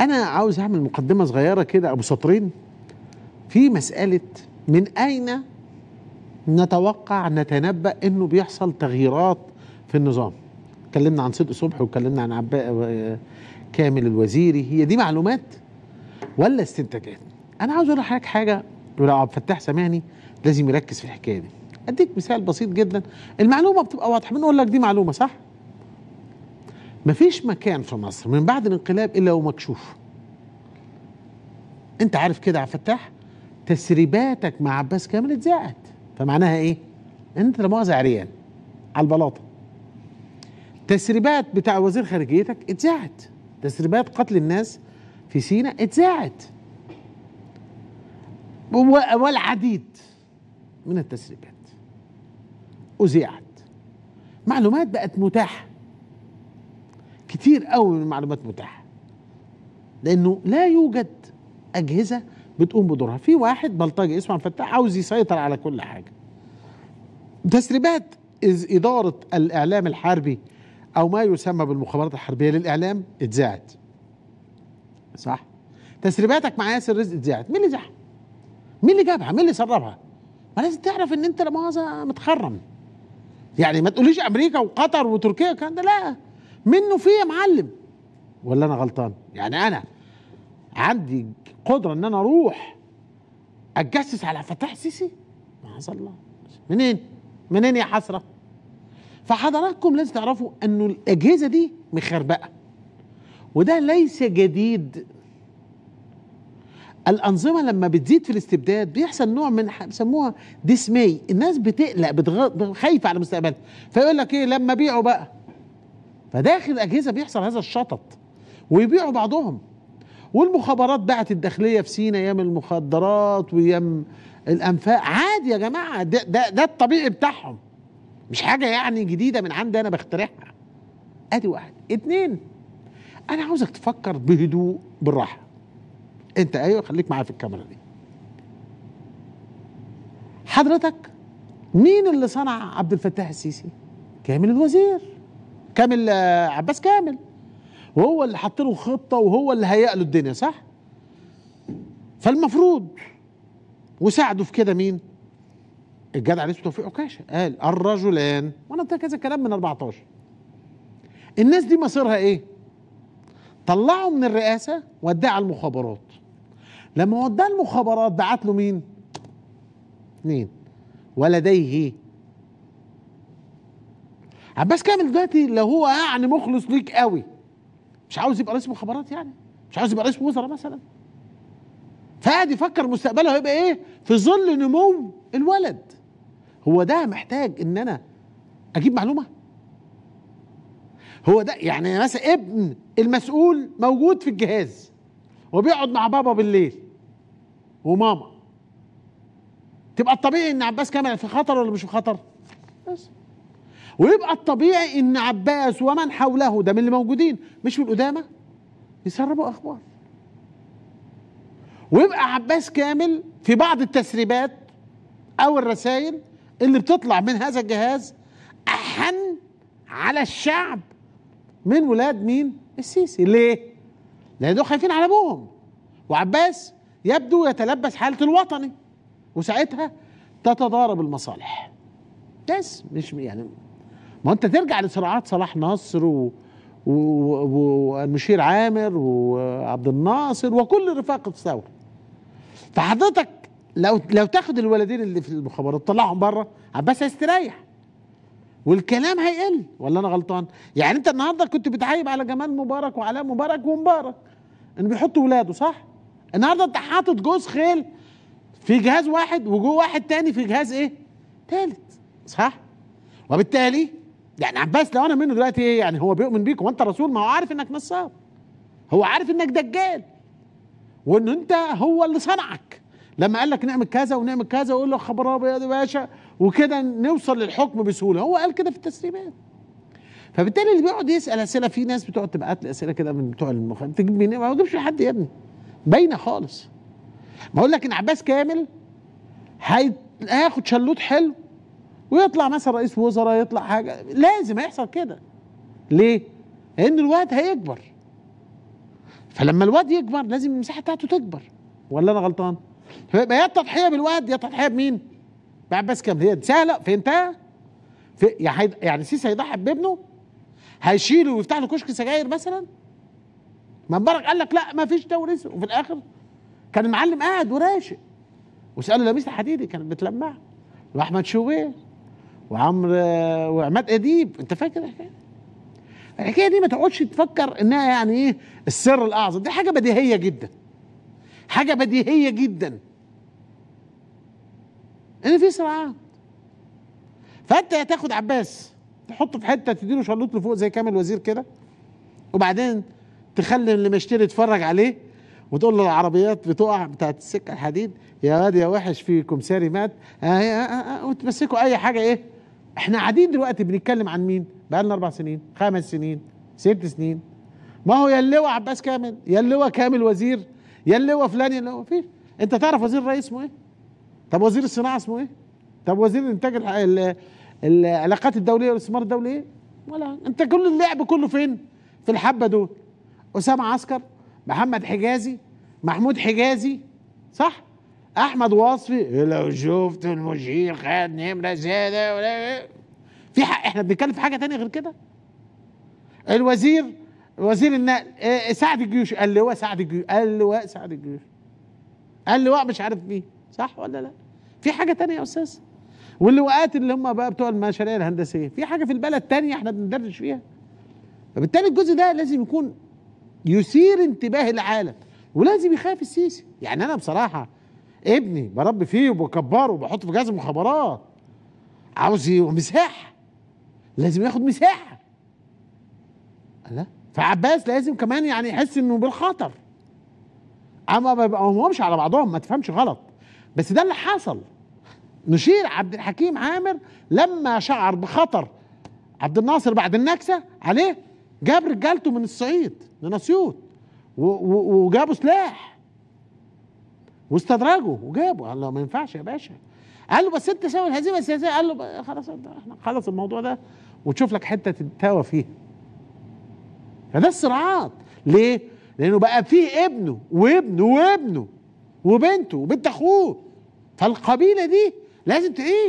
انا عاوز اعمل مقدمه صغيره كده ابو سطرين في مساله من اين نتوقع نتنبأ انه بيحصل تغييرات في النظام اتكلمنا عن صدق صبحي واتكلمنا عن عباء آه، كامل الوزيري هي دي معلومات ولا استنتاجات انا عاوز اقول لحضرتك حاجه ولو عبد الفتاح سامعني لازم يركز في الحكايه دي اديك مثال بسيط جدا المعلومه بتبقى واضحه بنقول لك دي معلومه صح ما فيش مكان في مصر من بعد الانقلاب الا ومكشوف انت عارف كده يا فتاح تسريباتك مع عباس كامل اتذاعت فمعناها ايه انت لمؤاخذه عريان على البلاطه تسريبات بتاع وزير خارجيتك اتذاعت تسريبات قتل الناس في سيناء اتذاعت والعديد من التسريبات اذيعت معلومات بقت متاحه كتير قوي من المعلومات متاحه لانه لا يوجد اجهزه بتقوم بدورها في واحد بلطجي اسمه عبد الفتاح عاوز يسيطر على كل حاجه تسريبات اداره الاعلام الحربي او ما يسمى بالمخابرات الحربيه للاعلام اتذاعت صح تسريباتك مع ياسر رزق اتذاعت مين اللي ذاعها مين اللي جابها مين اللي سربها ما لازم تعرف ان انت لا مؤاخذه متخرم يعني ما تقوليش امريكا وقطر وتركيا الكلام ده لا منه في يا معلم ولا انا غلطان يعني انا عندي قدره ان انا اروح اتجسس على فتاح سيسي معاذ الله منين منين يا حسره فحضراتكم لازم تعرفوا انه الاجهزه دي مخربقه وده ليس جديد الأنظمة لما بتزيد في الاستبداد بيحصل نوع من بيسموها ديسمي الناس بتقلق بتغ... خايفة على مستقبلها فيقول لك إيه لما بيعوا بقى فداخل الاجهزه بيحصل هذا الشطط ويبيعوا بعضهم والمخابرات باعت الداخليه في سينا ايام المخدرات ويام الانفاق عادي يا جماعه ده, ده, ده الطبيعي بتاعهم مش حاجه يعني جديده من عندي انا بخترعها ادي واحد اتنين انا عاوزك تفكر بهدوء بالراحه انت ايوه خليك معايا في الكاميرا دي حضرتك مين اللي صنع عبد الفتاح السيسي كامل الوزير كامل آه، عباس كامل وهو اللي حط له خطه وهو اللي هيأ له الدنيا صح فالمفروض وساعده في كده مين الجدع عليه اسمه توفيق عكاشه قال الرجلان وانا قلت كذا كلام من 14 الناس دي مصيرها ايه طلعوا من الرئاسه ودع المخابرات لما ودع المخابرات بعت له مين اثنين ولديه عباس كامل دلوقتي لو هو يعني مخلص ليك قوي مش عاوز يبقى رئيس مخابرات يعني مش عاوز يبقى رئيس وزراء مثلا فقعد يفكر مستقبله هيبقى ايه في ظل نمو الولد هو ده محتاج ان انا اجيب معلومه هو ده يعني مثلا ابن المسؤول موجود في الجهاز وبيقعد مع بابا بالليل وماما تبقى الطبيعي ان عباس كامل في خطر ولا مش في خطر بس ويبقى الطبيعي ان عباس ومن حوله ده من اللي موجودين مش من القدامى يسربوا اخبار ويبقى عباس كامل في بعض التسريبات او الرسائل اللي بتطلع من هذا الجهاز احن على الشعب من ولاد مين السيسي ليه لانه خايفين على ابوهم وعباس يبدو يتلبس حالة الوطني وساعتها تتضارب المصالح بس مش يعني ما انت ترجع لصراعات صلاح نصر و والمشير و... عامر وعبد الناصر وكل رفاق الثوره فحضرتك لو لو تاخد الولدين اللي في المخابرات تطلعهم بره عباس هيستريح والكلام هيقل ولا انا غلطان يعني انت النهارده كنت بتعيب على جمال مبارك وعلاء مبارك ومبارك ان بيحطوا ولاده صح النهارده انت حاطط جوز خيل في جهاز واحد وجوه واحد تاني في جهاز ايه تالت صح وبالتالي يعني عباس لو انا منه دلوقتي ايه يعني هو بيؤمن بيك وانت رسول ما هو عارف انك نصاب هو عارف انك دجال وان انت هو اللي صنعك لما قال لك نعمل كذا ونعمل كذا ويقول له خبر ابيض يا باشا وكده نوصل للحكم بسهوله هو قال كده في التسريبات فبالتالي اللي بيقعد يسال اسئله في ناس بتقعد تبعت لي اسئله كده من بتوع المخالفين تجيب منين ما تجيبش لحد يا ابني باينه خالص ما اقول لك ان عباس كامل هياخد شلوت حلو ويطلع مثلا رئيس وزراء يطلع حاجه لازم هيحصل كده ليه؟ لان الواد هيكبر فلما الواد يكبر لازم المساحه بتاعته تكبر ولا انا غلطان؟ فيبقى يا التضحيه بالواد يا التضحيه بمين؟ بعباس كامل هي سهله فهمتها؟ في يعني يعني سيسي هيضحي بابنه؟ هيشيله ويفتح له كشك سجاير مثلا؟ ما مبارك قال لك لا ما فيش ده ورزق وفي الاخر كان المعلم قاعد وراشق وسالوا لميس الحديدي كانت بتلمع واحمد شوبير وعمرو وعماد اديب انت فاكر الحكايه الحكايه دي ما تقعدش تفكر انها يعني ايه السر الاعظم دي حاجه بديهيه جدا حاجه بديهيه جدا ان في صراعات فانت تاخد عباس تحطه في حته تديله شلوط لفوق زي كامل وزير كده وبعدين تخلي اللي مشتري يتفرج عليه وتقول له العربيات بتقع بتاعت السكه الحديد يا واد يا وحش في ساري مات آه،, آه آه آه وتمسكوا اي حاجه ايه احنا قاعدين دلوقتي بنتكلم عن مين بقالنا اربع سنين خمس سنين ست سنين ما هو يا اللواء عباس كامل يا اللواء كامل وزير يا اللواء فلان يا اللواء فيش انت تعرف وزير الرئيس اسمه ايه طب وزير الصناعه اسمه ايه طب وزير الانتاج العلاقات الدوليه والاستثمار الدولي ايه ولا انت كل اللعب كله فين في الحبه دول اسامه عسكر محمد حجازي محمود حجازي صح احمد وصفي لو شفت المشير خد نمره زياده ولا في حق احنا بنتكلم في حاجه تانية غير كده الوزير وزير النقل آه، آه، سعد الجيوش قال لواء سعد الجيوش قال لواء سعد الجيوش قال لواء مش عارف مين صح ولا لا في حاجه تانية يا استاذ واللواءات اللي هم بقى بتوع المشاريع الهندسيه في حاجه في البلد تانية احنا بندردش فيها فبالتالي الجزء ده لازم يكون يثير انتباه العالم ولازم يخاف السيسي يعني انا بصراحه ابني بربي فيه وبكبره وبحطه في جهاز المخابرات عاوز مساحه لازم ياخد مساحه لا فعباس لازم كمان يعني يحس انه بالخطر اما ما بيبقاهمش على بعضهم ما تفهمش غلط بس ده اللي حصل نشير عبد الحكيم عامر لما شعر بخطر عبد الناصر بعد النكسه عليه جاب رجالته من الصعيد من اسيوط وجابوا سلاح واستدرجه وجابه قال له ما ينفعش يا باشا قال له بس انت سوي الهزيمه السياسيه قال له خلاص احنا خلص الموضوع ده وتشوف لك حته تتاوى فيها فده الصراعات ليه؟ لانه بقى فيه ابنه وابنه وابنه وبنته وبنت اخوه فالقبيله دي لازم تعيش